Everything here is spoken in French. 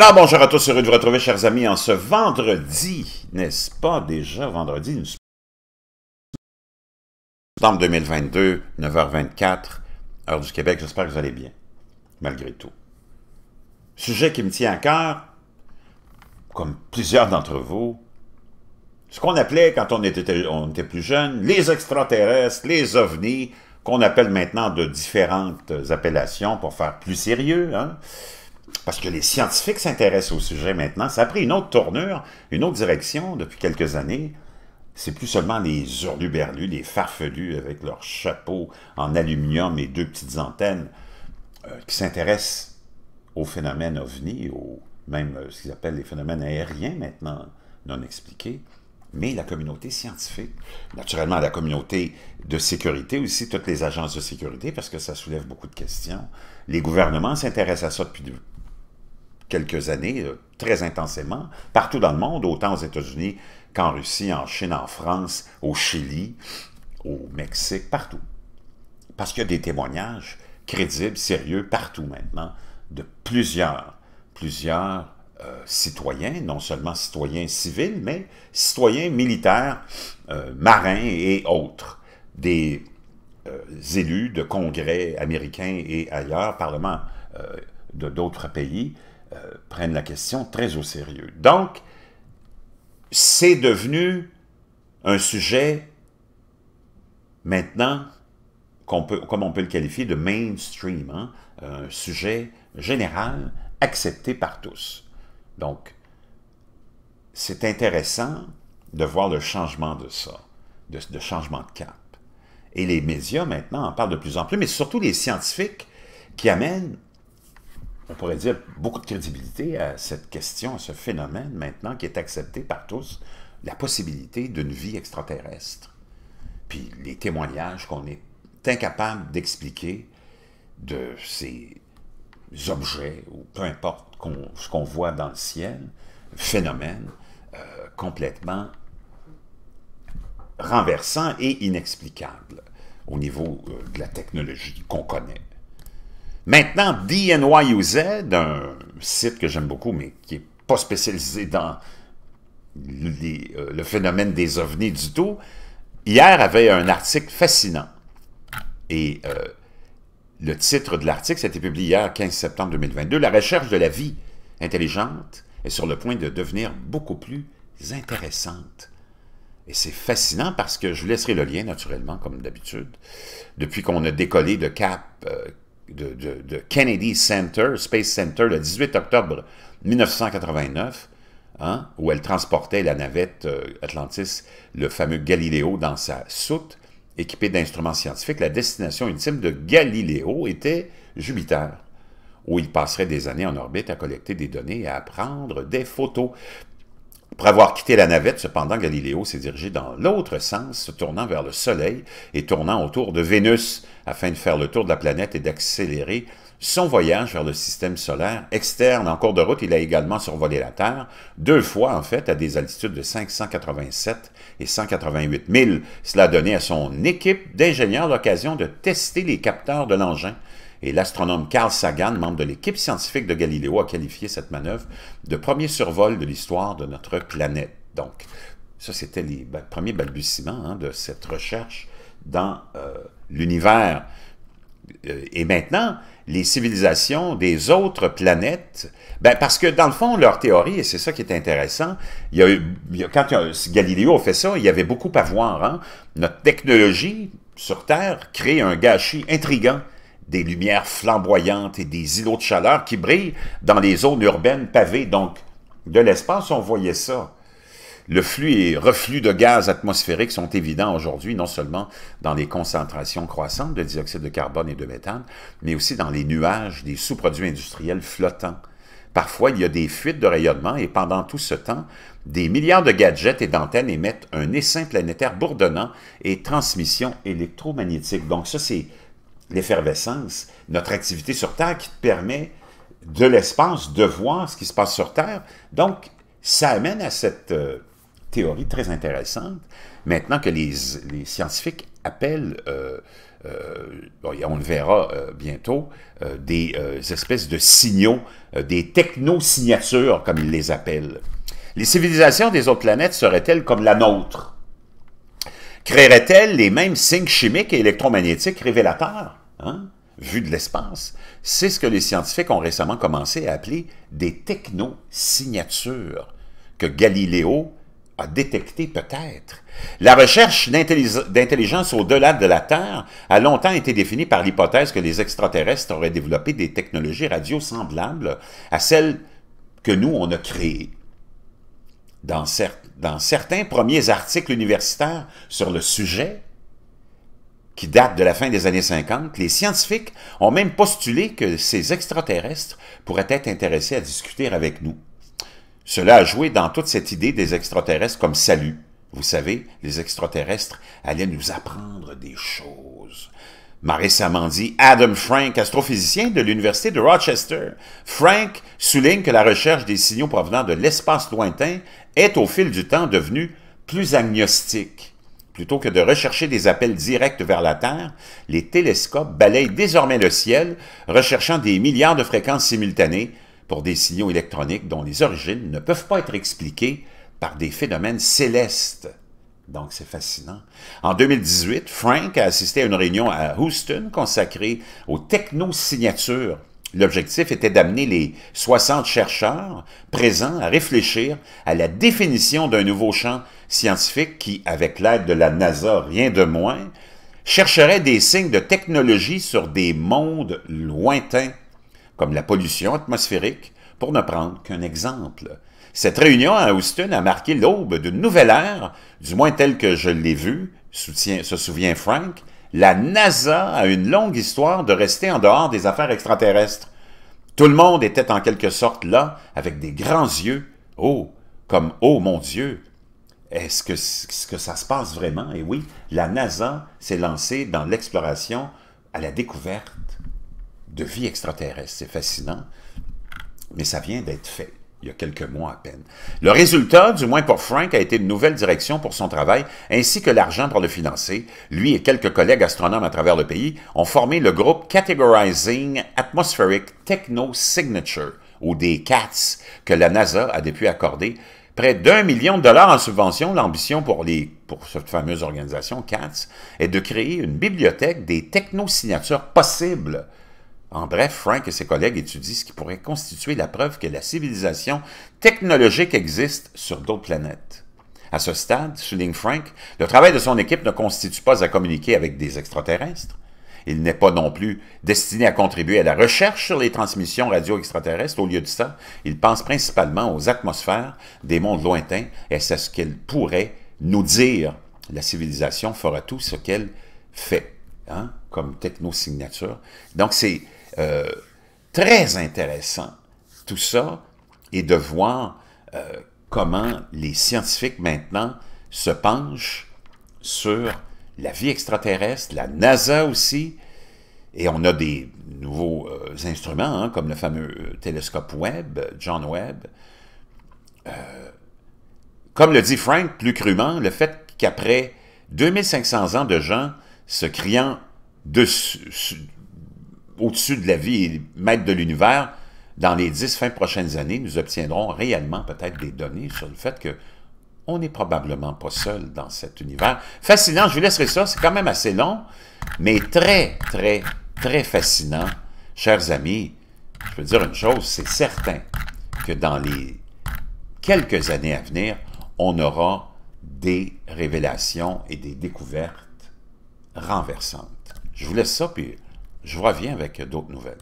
Alors bonjour à tous, heureux de vous retrouver chers amis en ce vendredi, n'est-ce pas déjà vendredi, nous septembre 2022, 9h24, heure du Québec, j'espère que vous allez bien, malgré tout. Sujet qui me tient à cœur, comme plusieurs d'entre vous, ce qu'on appelait quand on était, on était plus jeune, les extraterrestres, les ovnis, qu'on appelle maintenant de différentes appellations pour faire plus sérieux, hein? parce que les scientifiques s'intéressent au sujet maintenant. Ça a pris une autre tournure, une autre direction depuis quelques années. C'est plus seulement les hurluberlus, les farfelus avec leur chapeaux en aluminium et deux petites antennes euh, qui s'intéressent aux phénomènes ovnis, même euh, ce qu'ils appellent les phénomènes aériens maintenant non expliqués mais la communauté scientifique, naturellement la communauté de sécurité aussi, toutes les agences de sécurité, parce que ça soulève beaucoup de questions. Les gouvernements s'intéressent à ça depuis quelques années euh, très intensément, partout dans le monde, autant aux États-Unis qu'en Russie, en Chine, en France, au Chili, au Mexique, partout. Parce qu'il y a des témoignages crédibles, sérieux, partout maintenant, de plusieurs, plusieurs euh, citoyens, non seulement citoyens civils, mais citoyens militaires, euh, marins et autres, des élus de congrès américains et ailleurs, parlements de d'autres pays, euh, prennent la question très au sérieux. Donc, c'est devenu un sujet maintenant, peut, comme on peut le qualifier de mainstream, hein. un sujet général accepté par tous. Donc, c'est intéressant de voir le changement de ça, de, de, changement de cap. Et les médias maintenant en parlent de plus en plus, mais surtout les scientifiques qui amènent on pourrait dire, beaucoup de crédibilité à cette question, à ce phénomène maintenant qui est accepté par tous, la possibilité d'une vie extraterrestre. Puis les témoignages qu'on est incapable d'expliquer de ces objets, ou peu importe ce qu'on voit dans le ciel, phénomène euh, complètement renversant et inexplicable au niveau euh, de la technologie qu'on connaît. Maintenant, DNYUZ, un site que j'aime beaucoup, mais qui n'est pas spécialisé dans euh, le phénomène des ovnis du tout, hier avait un article fascinant. Et euh, le titre de l'article, c'était publié hier, 15 septembre 2022, « La recherche de la vie intelligente est sur le point de devenir beaucoup plus intéressante ». Et c'est fascinant parce que je vous laisserai le lien, naturellement, comme d'habitude. Depuis qu'on a décollé de Cap... Euh, de, Kennedy Center, Space Center, le 18 octobre 1989, hein, où elle transportait la navette euh, Atlantis, le fameux Galileo dans sa soute, équipée d'instruments scientifiques. La destination ultime de Galileo était Jupiter où il passerait des années en orbite à collecter des données et à prendre des photos. Après avoir quitté la navette, cependant, Galiléo s'est dirigé dans l'autre sens, se tournant vers le Soleil et tournant autour de Vénus, afin de faire le tour de la planète et d'accélérer son voyage vers le système solaire externe. En cours de route, il a également survolé la Terre, deux fois en fait, à des altitudes de 587 et 188 000. Cela a donné à son équipe d'ingénieurs l'occasion de tester les capteurs de l'engin et l'astronome Carl Sagan, membre de l'équipe scientifique de Galiléo, a qualifié cette manœuvre de premier survol de l'histoire de notre planète. Donc, ça, c'était les premiers balbutiements hein, de cette recherche dans euh, l'univers. Euh, et maintenant, les civilisations des autres planètes, ben parce que dans le fond, leur théorie, et c'est ça qui est intéressant, il y a, quand euh, Galiléo a fait ça, il y avait beaucoup à voir. Hein. Notre technologie sur Terre crée un gâchis intrigant des lumières flamboyantes et des îlots de chaleur qui brillent dans les zones urbaines pavées. Donc, de l'espace, on voyait ça. Le flux et reflux de gaz atmosphériques sont évidents aujourd'hui, non seulement dans les concentrations croissantes de dioxyde de carbone et de méthane, mais aussi dans les nuages des sous-produits industriels flottants. Parfois, il y a des fuites de rayonnement et pendant tout ce temps, des milliards de gadgets et d'antennes émettent un essaim planétaire bourdonnant et transmission électromagnétique. Donc ça, c'est l'effervescence, notre activité sur Terre qui te permet de l'espace, de voir ce qui se passe sur Terre. Donc, ça amène à cette euh, théorie très intéressante, maintenant que les, scientifiques appellent, euh, euh, on le verra bientôt, des espèces de signaux, des technosignatures, comme ils les appellent. Les civilisations des autres planètes seraient-elles comme la nôtre? Créeraient-elles les mêmes signes chimiques et électromagnétiques révélateurs? Hein, vu de l'espace, c'est ce que les scientifiques ont récemment commencé à appeler des technosignatures que Galiléo a détecté peut-être. La recherche d'intelligence au-delà de la Terre a longtemps été définie par l'hypothèse que les extraterrestres auraient développé des technologies radio semblables à celles que nous, on a créées. dans certains premiers articles universitaires sur le sujet, qui date de la fin des années 50, les scientifiques ont même postulé que ces extraterrestres pourraient être intéressés à discuter avec nous. Cela a joué dans toute cette idée des extraterrestres comme salut. Vous savez, les extraterrestres allaient nous apprendre des choses. M'a récemment dit Adam Frank, astrophysicien de l'Université de Rochester. Frank souligne que la recherche des signaux provenant de l'espace lointain est au fil du temps devenue plus agnostique. Plutôt que de rechercher des appels directs vers la Terre, les télescopes balayent désormais le ciel, recherchant des milliards de fréquences simultanées pour des signaux électroniques dont les origines ne peuvent pas être expliquées par des phénomènes célestes. Donc, c'est fascinant. En 2018, Frank a assisté à une réunion à Houston consacrée aux technosignatures, L'objectif était d'amener les 60 chercheurs présents à réfléchir à la définition d'un nouveau champ scientifique qui, avec l'aide de la NASA, rien de moins, chercherait des signes de technologie sur des mondes lointains, comme la pollution atmosphérique, pour ne prendre qu'un exemple. Cette réunion à Houston a marqué l'aube d'une nouvelle ère, du moins telle que je l'ai vue, se souvient Frank, la NASA a une longue histoire de rester en dehors des affaires extraterrestres. Tout le monde était en quelque sorte là, avec des grands yeux. Oh, comme « Oh mon Dieu !» Est-ce que, que ça se passe vraiment? Et eh oui, la NASA s'est lancée dans l'exploration à la découverte de vie extraterrestre. C'est fascinant, mais ça vient d'être fait il y a quelques mois à peine. Le résultat, du moins pour Frank, a été une nouvelle direction pour son travail, ainsi que l'argent pour le financer. Lui et quelques collègues astronomes à travers le pays ont formé le groupe Categorizing Atmospheric Techno Signature, ou des CATS, que la NASA a depuis accordé près d'un million de dollars en subvention. L'ambition pour, pour cette fameuse organisation CATS est de créer une bibliothèque des technosignatures possibles en bref, Frank et ses collègues étudient ce qui pourrait constituer la preuve que la civilisation technologique existe sur d'autres planètes. À ce stade, souligne Frank, le travail de son équipe ne constitue pas à communiquer avec des extraterrestres. Il n'est pas non plus destiné à contribuer à la recherche sur les transmissions radio extraterrestres. Au lieu de ça, il pense principalement aux atmosphères des mondes lointains et c'est ce qu'elle pourrait nous dire. La civilisation fera tout ce qu'elle fait hein, comme technosignature. Donc, c'est euh, très intéressant, tout ça, et de voir euh, comment les scientifiques maintenant se penchent sur la vie extraterrestre, la NASA aussi, et on a des nouveaux euh, instruments, hein, comme le fameux télescope Webb, John Webb. comme le dit Frank plus crûment, le fait qu'après 2500 ans de gens se criant dessus, au-dessus de la vie et maître de l'univers, dans les 10 20 prochaines années, nous obtiendrons réellement peut-être des données sur le fait que on n'est probablement pas seul dans cet univers. Fascinant, je vous laisserai ça, c'est quand même assez long, mais très, très, très fascinant. Chers amis, je peux dire une chose, c'est certain que dans les quelques années à venir, on aura des révélations et des découvertes renversantes. Je vous laisse ça, puis je reviens avec d'autres nouvelles.